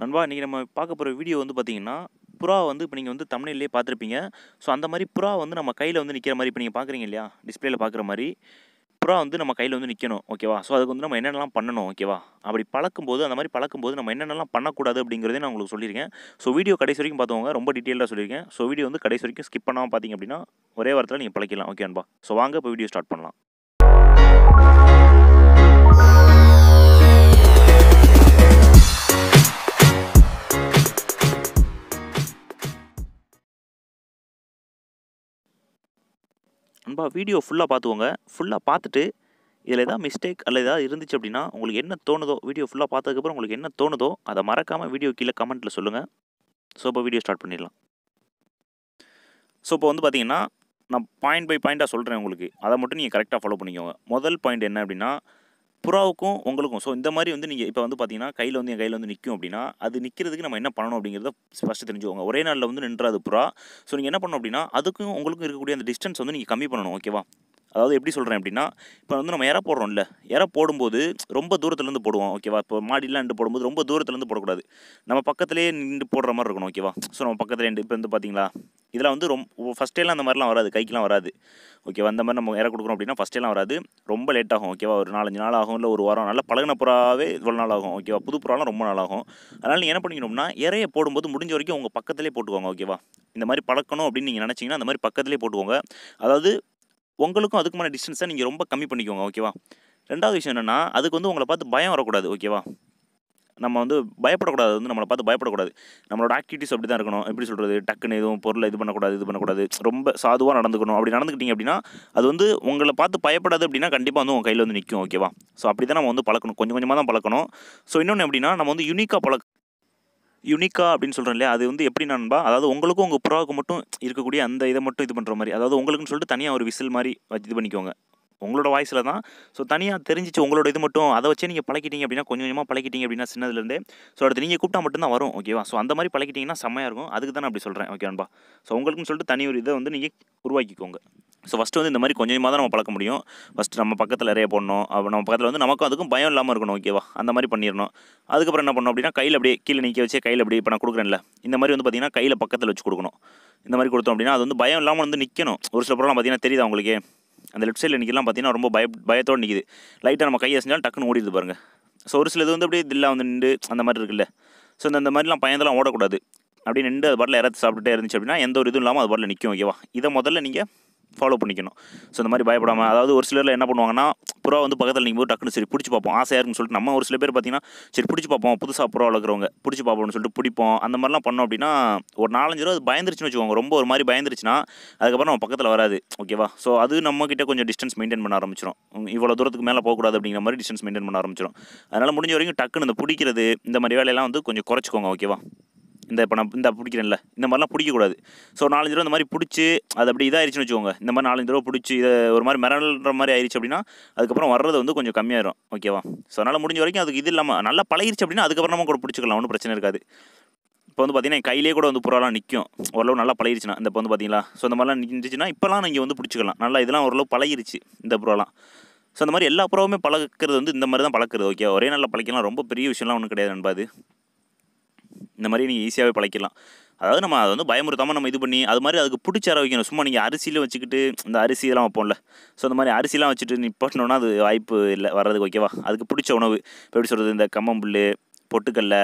நண்பா இன்றைக்கி நம்ம பார்க்க போகிற வீடியோ வந்து பார்த்தீங்கன்னா புறா வந்து இப்போ நீங்கள் வந்து தமிழ்லேயே பார்த்துருப்பீங்க ஸோ அந்த மாதிரி புறா வந்து நம்ம கையில் வந்து நிற்கிற மாதிரி இப்போ நீங்கள் பார்க்குறீங்க இல்லையா டிஸ்பிளேல பார்க்குற மாதிரி புறா வந்து நம்ம கையில் வந்து நிற்கணும் ஓகேவா ஸோ அதுக்கு வந்து நம்ம என்னென்னலாம் பண்ணணும் ஓகேவா அப்படி பழக்கும்போது அந்த மாதிரி பழக்கும்போது நம்ம என்னென்னலாம் பண்ணக்கூடாது அப்படிங்கிறதே நான் உங்களுக்கு சொல்லியிருக்கேன் ஸோ வீடியோ கடைசி வரைக்கும் பார்த்தவங்க ரொம்ப டீட்டெயிலாக சொல்லியிருக்கேன் ஸோ வீடியோ வந்து கடைசி வரைக்கும் ஸ்கிப் பண்ணாமல் பார்த்தீங்க அப்படின்னா ஒரே வாரத்தில் நீங்கள் பழக்கலாம் ஓகே அன்பா ஸோ வாங்க இப்போ வீடியோ ஸ்டார்ட் பண்ணலாம் நண்பா வீடியோ ஃபுல்லாக பார்த்துக்கோங்க ஃபுல்லாக பார்த்துட்டு இதில் எதாவது மிஸ்டேக் அல்ல ஏதாவது இருந்துச்சு அப்படின்னா உங்களுக்கு என்ன தோணுதோ வீடியோ ஃபுல்லாக பார்த்ததுக்கப்புறம் உங்களுக்கு என்ன தோணுதோ அதை மறக்காமல் வீடியோ கீழே கமெண்ட்டில் சொல்லுங்கள் ஸோ இப்போ வீடியோ ஸ்டார்ட் பண்ணிடலாம் ஸோ இப்போ வந்து பார்த்தீங்கன்னா நான் பாயிண்ட் பை பாயிண்ட்டாக சொல்கிறேன் உங்களுக்கு அதை மட்டும் நீங்கள் கரெக்டாக ஃபாலோ பண்ணிக்கோங்க முதல் பாயிண்ட் என்ன அப்படின்னா புறாவுக்கும் உங்களுக்கும் ஸோ இந்த மாதிரி வந்து நீங்கள் இப்போ வந்து பார்த்தீங்கன்னா கையில் வந்து என் கையில் வந்து நிற்கும் அப்படின்னா அது நிற்கிறதுக்கு நம்ம என்ன பண்ணணும் அப்படிங்கிறத ஃபஸ்ட்டு தெரிஞ்சுக்கோங்க ஒரே நாளில் வந்து நின்றாது புறா ஸோ நீங்கள் என்ன பண்ணணும் அப்படின்னா அதுக்கும் உங்களுக்கும் இருக்கக்கூடிய அந்த டிஸ்டன்ஸ் வந்து நீங்கள் கம்மி பண்ணணும் ஓகேவா அதாவது எப்படி சொல்கிறேன் அப்படின்னா இப்போ வந்து நம்ம இற போடுறோம்ல இற போடும்போது ரொம்ப தூரத்துலேருந்து போடுவோம் ஓகேவா இப்போ மாடிலாம் நின்று போடும்போது ரொம்ப தூரத்துலேருந்து போடக்கூடாது நம்ம பக்கத்துலேயே நின்று போடுற மாதிரி இருக்கணும் ஓகேவா ஸோ நம்ம பக்கத்தில் இப்போ வந்து பார்த்தீங்களா இதெல்லாம் வந்து ரொம்ப ஃபஸ்ட்டேலாம் அந்த மாதிரிலாம் வராது கைக்கெலாம் வராது ஓகேவா அந்த மாதிரி நம்ம இற கொடுக்குறோம் அப்படின்னா ஃபஸ்ட்டேலாம் வராது ரொம்ப லேட் ஆகும் ஓகேவா ஒரு நாலஞ்சு நாள் ஆகும் இல்லை ஒரு வாரம் நல்லா பழகின புறாவே இவ்வளோ நாள் ஆகும் ஓகேவா புது புறாலாம் ரொம்ப நாள் ஆகும் அதனால் நீங்கள் என்ன பண்ணிக்கணும்னா இறைய போடும்போது முடிஞ்ச வரைக்கும் உங்கள் பக்கத்துலேயே போட்டுக்கோங்க ஓகேவா இந்த மாதிரி பழக்கணும் அப்படின்னு நீங்கள் நினச்சிங்கன்னா அந்த மாதிரி பக்கத்துலேயே போட்டுக்கோங்க அதாவது உங்களுக்கும் அதுக்குமான டிஸ்டன்ஸை நீங்கள் ரொம்ப கம்மி பண்ணிக்கோங்க ஓகேவா ரெண்டாவது விஷயம் என்னென்னா அதுக்கு வந்து உங்களை பார்த்து பயம் வரக்கூடாது ஓகேவா நம்ம வந்து பயப்படக்கூடாது வந்து நம்மளை பார்த்து பயப்படக்கூடாது நம்மளோட ஆக்டிவிட்டிஸ் அப்படி தான் இருக்கணும் எப்படி சொல்கிறது டக்குன்னு எதுவும் பொருளை இது பண்ணக்கூடாது இது பண்ணக்கூடாது ரொம்ப சாதுவாக நடந்துக்கணும் அப்படி நடந்துக்கிட்டிங்க அப்படின்னா அது வந்து உங்களை பார்த்து பயப்படாது அப்படின்னா கண்டிப்பாக வந்து உங்கள் கையில் வந்து நிற்கும் ஓகேவா ஸோ அப்படி தான் நம்ம வந்து பழக்கணும் கொஞ்சம் கொஞ்சமாக தான் பழக்கணும் ஸோ இன்னொன்று எப்படின்னா நம்ம வந்து யூனிக்காக பழக்க யுனிக்கா அப்படின்னு சொல்கிறேன் இல்லையா அது வந்து எப்படி நண்பா அதாவது உங்களுக்கும் உங்கள் புறாவுக்கு மட்டும் இருக்கக்கூடிய அந்த இதை மட்டும் இது பண்ணுற மாதிரி அதாவது உங்களுக்குன்னு சொல்லிட்டு தனியாக ஒரு விசில் மாதிரி இது பண்ணிக்கோங்க உங்களோட வாய்ஸில் தான் ஸோ தனியாக தெரிஞ்சிச்சு உங்களோட இது மட்டும் அதை வச்சே நீங்கள் பழகிட்டீங்க அப்படின்னா கொஞ்சம் கொஞ்சமாக பழக்கிட்டீங்க அப்படின்னா சின்னதுலேருந்தே ஸோ அடுத்து நீங்கள் கூப்பிட்டா மட்டும்தான் வரும் ஓகேவா ஸோ அந்த மாதிரி பழகிட்டிங்கன்னா செம்மையாக இருக்கும் அதுக்கு தான் அப்படி சொல்கிறேன் ஓகே அன்பா ஸோ உங்களுக்குன்னு சொல்லிட்டு தனி ஒரு இதை வந்து நீங்கள் உருவாக்கிக்கோங்க ஸோ ஃபஸ்ட்டு வந்து இந்த மாதிரி கொஞ்சமாக தான் நம்ம பழக்க முடியும் ஃபஸ்ட்டு நம்ம பக்கத்தில் நிறைய போடணும் அப்போ நம்ம பக்கத்தில் வந்து நமக்கும் அதுக்கும் பயம் இல்லாமல் இருக்கணும் ஓகேவா அந்த மாதிரி பண்ணிடணும் அதுக்கப்புறம் என்ன பண்ணணும் அப்படின்னா கையில் அப்படியே கீழே நிற்க வச்சு கையில் அப்படியே இப்போ நான் கொடுக்குறேன்ல இந்த மாதிரி வந்து பார்த்திங்கன்னா கையில் பக்கத்தில் வச்சு கொடுக்கணும் இந்த மாதிரி கொடுத்தோம் அப்படின்னா அது வந்து பயம் இல்லாமல் வந்து நிற்கணும் ஒரு சில பொருள் பார்த்தீங்கன்னா தெரியுது அவங்களுக்கு அந்த லெஃப்ட் சைடில் நிற்கலாம் பார்த்தீங்கன்னா ரொம்ப பய பயத்தோடு நிற்கிது லைட்டாக நம்ம கையை செஞ்சாலும் டக்குன்னு ஓடிடுது பாருங்கள் ஸோ ஒரு சிலது வந்து அப்படியே தில்லாக வந்து நின்று அந்த மாதிரி இருக்குல்ல ஸோ இந்த மாதிரிலாம் பயந்தெல்லாம் ஓடக்கூடாது அப்படி நின்று அது பாட்டில் இறத்து சாப்பிட்டுட்டே இருந்துச்சு அப்படின்னா எந்த ஒரு இதுவும் இல்லாமல் அது பாட்டில் நிற்கும் ஓகேவா இதை முதல்ல நீங்கள் ஃபாலோ பண்ணிக்கணும் ஸோ இந்த மாதிரி பயப்படாமல் அதாவது ஒரு சிலரில் என்ன பண்ணுவாங்கன்னா புறா வந்து பக்கத்தில் நீங்கள் போய் டக்குனு சரி பிடிச்சி பார்ப்போம் ஆசையாக இருக்குன்னு சொல்லிட்டு நம்ம ஒரு சில பேர் பார்த்தீங்கன்னா சரி பிடிச்சி பார்ப்போம் புதுசாக புறா வளர்க்குறவங்க பிடிச்சி பார்ப்போம்னு சொல்லிட்டு பிடிப்போம் அந்த மாதிரிலாம் பண்ணோம் அப்படின்னா ஒரு நாலஞ்சு ரூபா அது பயந்துருச்சுன்னு வச்சுக்கோங்க ரொம்ப ஒரு மாதிரி பயந்துருச்சுன்னா அதுக்கப்புறம் நம்ம பக்கத்தில் வராது ஓகேவா ஸோ அது நம்மக்கிட்ட கொஞ்சம் டிஸ்டன்ஸ் மெயின்டைன் பண்ண ஆரம்பிச்சிடும் இவ்வளோ தூரத்துக்கு மேலே போகக்கூடாது அப்படிங்கிற மாதிரி டிஸ்டன்ஸ் மெயின்டைன் பண்ண ஆரம்பிச்சிடும் அதனால் முடிஞ்ச வரைக்கும் டக்குன்னு இந்த பிடிக்கிறது இந்த மாதிரி வேலையெல்லாம் வந்து கொஞ்சம் குறைச்சிக்கோங்க ஓகேவா இந்த இப்போ நான் இந்த பிடிக்கிறேன்ல இந்த மாதிரிலாம் பிடிக்கக்கூடாது ஸோ நாலஞ்சு தடவை இந்த மாதிரி பிடிச்சி அது அப்படி இதாகிடுச்சுன்னு வச்சுக்கோங்க இந்த மாதிரி நாலஞ்சு தடவை பிடிச்சி இதை ஒரு மாதிரி மிரள்ற மாதிரி ஆயிடுச்சு அப்படின்னா அதுக்கப்புறம் வர்றது வந்து கொஞ்சம் கம்மியாயிரும் ஓகேவா ஸோ அதனால் முடிஞ்ச வரைக்கும் அதுக்கு இது இல்லாமல் நல்லா பழகிருச்சு அப்படின்னா அதுக்கப்புறம் நம்ம கூட பிடிச்சிக்கலாம் ஒன்றும் பிரச்சனை இருக்காது இப்போ வந்து பார்த்தீங்கன்னா கையிலே கூட வந்து புறாலாம் நிற்கும் ஓரளவு நல்லா பழகிருச்சுன்னா இந்த இப்போ வந்து பார்த்தீங்களா ஸோ இந்த மாதிரிலாம் நின்றுச்சுன்னா இப்போலாம் நீங்கள் வந்து பிடிச்சிக்கலாம் நல்லா இதெல்லாம் ஓரளவு பழகிருச்சு இந்த புறாலாம் ஸோ அந்த மாதிரி எல்லா புறாவுமே பழக்கிறது வந்து இந்த மாதிரி தான் பழக்கிறது ஓகே ஒரே நல்லா பழக்கலாம் ரொம்ப பெரிய விஷயம்லாம் ஒன்றும் கிடையாது நண்பாது இந்த மாதிரி நீங்கள் ஈஸியாகவே பழக்கலாம் அதாவது நம்ம அதை வந்து பயமுறுத்தாமல் நம்ம இது பண்ணி அது மாதிரி அதுக்கு பிடிச்ச அற வைக்கணும் சும்மா நீங்கள் அரிசியில் வச்சுக்கிட்டு இந்த அரிசி இதெல்லாம் வைப்போம்ல ஸோ அந்த மாதிரி அரிசிலாம் வச்சுட்டு நிப்பாட்டினோன்னா அது வாய்ப்பு இல்லை வர்றதுக்கு ஓகேவா அதுக்கு பிடிச்ச உணவு எப்படி சொல்கிறது இந்த கம்மம்புல் பொட்டுக்கல்ல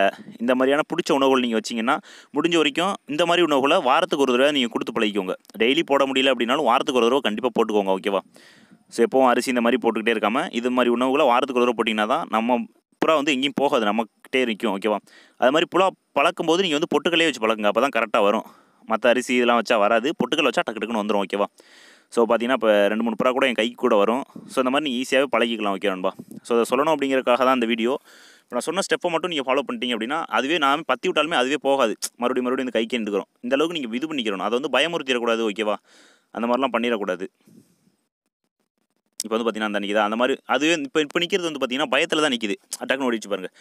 இந்த மாதிரியான பிடிச்ச உணவுகள் நீங்கள் வச்சிங்கன்னா முடிஞ்ச வரைக்கும் இந்த மாதிரி உணவுகளை வாரத்துக்கு ஒரு தடவை நீங்கள் கொடுத்து பழகிக்கோங்க டெய்லி போட முடியல அப்படின்னாலும் வாரத்துக்கு ஒரு தடவை கண்டிப்பாக போட்டுக்கோங்க ஓகேவா ஸோ எப்போவும் அரிசி இந்த மாதிரி போட்டுக்கிட்டே இருக்காமல் இது மாதிரி உணவுகளை வாரத்துக்கு ஒரு தடவை போட்டிங்கன்னா தான் நம்ம புறா வந்து எங்கேயும் போகாது நம்ம கிட்டே இருக்கும் ஓகேவா அது மாதிரி புலா பழக்கும் போது நீங்கள் வந்து பொட்டுக்கல்லே வச்சு பழக்குங்க அப்போ தான் கரெக்டாக வரும் மற்ற அரிசி இதெல்லாம் வச்சா வராது பொட்டுக்கல் வச்சா டக்கு டக்குன்னு வந்துடும் ஓகேவா ஸோ பார்த்தீங்கன்னா இப்போ ரெண்டு மூணு புறா கூட என் கைக்கு கூட வரும் ஸோ இந்த மாதிரி நீங்கள் ஈஸியாகவே பழகிக்கலாம் ஓகே நண்பா ஸோ அதை சொல்லணும் அப்படிங்கிறதுக்காக தான் அந்த வீடியோ இப்போ நான் சொன்ன ஸ்டெப்பை மட்டும் நீங்கள் ஃபாலோ பண்ணிட்டீங்க அப்படின்னா அதுவே நாம பற்றி விட்டாலுமே அதுவே போகாது மறுபடியும் மறுபடியும் இந்த கைக்கு எடுக்கிறோம் இந்த அளவுக்கு நீங்கள் இது பண்ணிக்கிறோம் அதை வந்து பயமுறுத்திடக்கூடாது ஓகேவா அந்த மாதிரிலாம் பண்ணிடக்கூடாது இப்போ வந்து பார்த்தீங்கன்னா அந்த நிற்கிதா அந்த மாதிரி அது இப்போ இப்போ நிற்கிறது வந்து பார்த்தீங்கன்னா பயத்தில் தான் நிற்கிது அட்டாக்னு ஓடிச்சு பாருங்கள்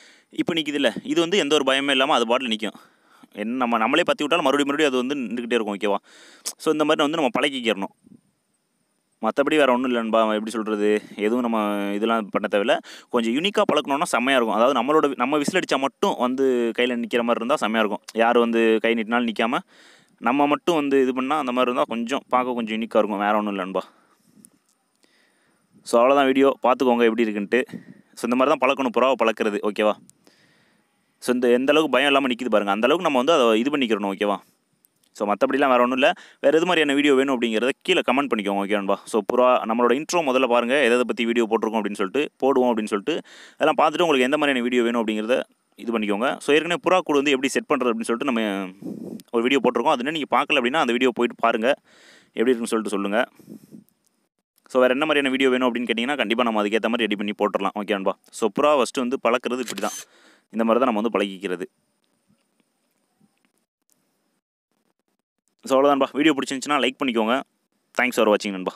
இப்போ நிற்கிது இல்லை இது வந்து எந்த ஒரு பயமே இல்லாமல் அது பாட்டில் நிற்கும் என்ன நம்ம நம்மளே பற்றி விட்டாலும் மறுபடியும் மறுபடியும் அது வந்து நின்றுக்கிட்டே இருக்கும் ஓகேவா ஸோ இந்த மாதிரி வந்து நம்ம பழக்கிக்கிறணும் மற்றபடி வேறு ஒன்றும் இல்லைன்பா எப்படி சொல்கிறது எதுவும் நம்ம இதெல்லாம் பண்ண தேவையில்ல கொஞ்சம் யூனிக்காக பழக்கணும்னா செம்மையாக இருக்கும் அதாவது நம்மளோட நம்ம விசில் அடித்தா மட்டும் வந்து கையில் நிற்கிற மாதிரி இருந்தால் செம்மையாக இருக்கும் யார் வந்து கை நீட்டினாலும் நிற்காமல் நம்ம மட்டும் வந்து இது பண்ணால் அந்த மாதிரி இருந்தால் கொஞ்சம் பார்க்க கொஞ்சம் யூனிக்காக இருக்கும் வேறு ஒன்றும் இல்லைன்பா ஸோ அவ்வளோதான் வீடியோ பார்த்துக்கோங்க எப்படி இருக்குன்ட்டு ஸோ இந்த மாதிரி தான் பழக்கணும் புறாவை பழக்கிறது ஓகேவா ஸோ இந்த எந்த அளவுக்கு பயம் இல்லாமல் நிற்கிது பாருங்கள் அந்தளவுக்கு நம்ம வந்து அதை இது பண்ணிக்கிறணும் ஓகேவா ஸோ மற்றபடிலாம் வேறு ஒன்றும் இல்லை வேறு எது மாதிரியான வீடியோ வேணும் அப்படிங்கிறத கீழே கமெண்ட் பண்ணிக்கோங்க ஓகே ஸோ புறா நம்மளோட இன்ட்ரோ முதல்ல பாருங்கள் எதை பற்றி வீடியோ போட்டிருக்கோம் அப்படின்னு சொல்லிட்டு போடுவோம் அப்படின்னு சொல்லிட்டு அதெல்லாம் பார்த்துட்டு உங்களுக்கு எந்த மாதிரியான வீடியோ வேணும் அப்படிங்கிறத இது பண்ணிக்கோங்க ஸோ ஏற்கனவே புறா கூடு வந்து எப்படி செட் பண்ணுறது அப்படின்னு சொல்லிட்டு நம்ம ஒரு வீடியோ போட்டிருக்கோம் அதுனால் நீங்கள் பார்க்கல அப்படின்னா அந்த வீடியோ போயிட்டு பாருங்கள் எப்படி இருக்குன்னு சொல்லிட்டு சொல்லுங்கள் ஸோ வேறு என்ன மாதிரியான வீடியோ வேணும் அப்படின்னு கேட்டிங்கன்னா கண்டிப்பாக நம்ம அதுக்கேற்ற மாதிரி ரெடி பண்ணி போட்டுடலாம் ஓகே அன்பா ஸோ ஃபஸ்ட்டு வந்து பழக்கிறது இப்படி தான் இந்த மாதிரி தான் நம்ம வந்து பழகிக்கிறது ஸோ அவ்வளோதான்பா வீடியோ பிடிச்சிருந்துச்சின்னா லைக் பண்ணிக்கோங்க தேங்க்ஸ் ஃபார் வாட்சிங் நண்பா